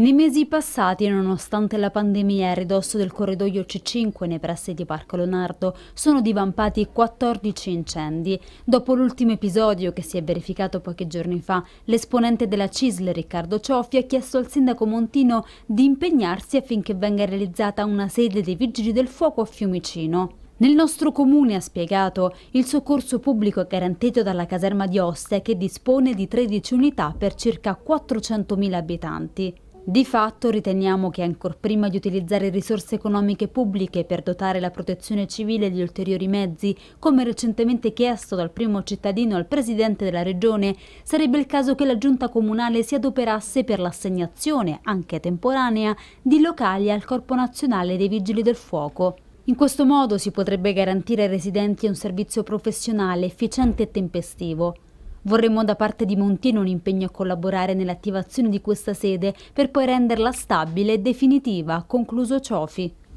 Nei mesi passati, nonostante la pandemia a ridosso del corridoio C5 nei pressi di Parco Leonardo, sono divampati 14 incendi. Dopo l'ultimo episodio che si è verificato pochi giorni fa, l'esponente della CISL Riccardo Cioffi ha chiesto al sindaco Montino di impegnarsi affinché venga realizzata una sede dei Vigili del Fuoco a Fiumicino. Nel nostro comune, ha spiegato, il soccorso pubblico è garantito dalla caserma di Ostia che dispone di 13 unità per circa 400.000 abitanti. Di fatto riteniamo che ancor prima di utilizzare risorse economiche pubbliche per dotare la protezione civile di ulteriori mezzi, come recentemente chiesto dal primo cittadino al presidente della regione, sarebbe il caso che la giunta comunale si adoperasse per l'assegnazione, anche temporanea, di locali al Corpo Nazionale dei Vigili del Fuoco. In questo modo si potrebbe garantire ai residenti un servizio professionale, efficiente e tempestivo. Vorremmo da parte di Montino un impegno a collaborare nell'attivazione di questa sede per poi renderla stabile e definitiva, concluso Ciofi.